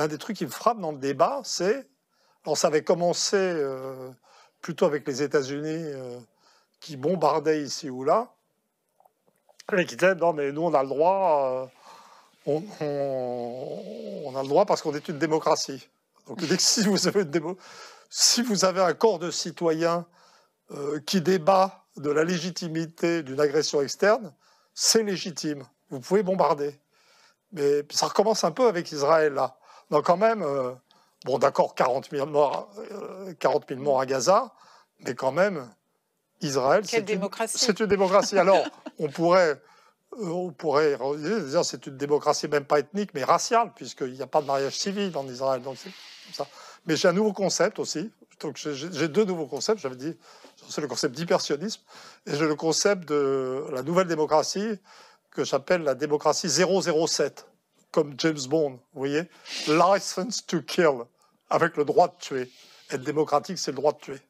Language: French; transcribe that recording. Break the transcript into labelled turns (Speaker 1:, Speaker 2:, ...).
Speaker 1: l'un des trucs qui me frappe dans le débat, c'est, alors ça avait commencé euh, plutôt avec les États-Unis euh, qui bombardaient ici ou là, et qui disaient, non mais nous on a le droit, euh, on, a le droit parce qu'on est une démocratie. Donc si vous avez si vous avez un corps de citoyens qui débat de la légitimité d'une agression externe, c'est légitime. Vous pouvez bombarder. Mais ça recommence un peu avec Israël là. Donc quand même, euh, bon d'accord, 40 000 morts, euh, morts à Gaza, mais quand même, Israël, c'est une, une, démocratie. Alors, on pourrait, euh, on pourrait dire c'est une démocratie même pas ethnique, mais raciale, puisqu'il n'y a pas de mariage civil en Israël. Donc ça. Mais j'ai un nouveau concept aussi. Donc j'ai deux nouveaux concepts. J'avais dit, c'est le concept d'hypersionnisme. et j'ai le concept de la nouvelle démocratie que j'appelle la démocratie 007 comme James Bond, vous voyez License to kill, avec le droit de tuer. Être démocratique, c'est le droit de tuer.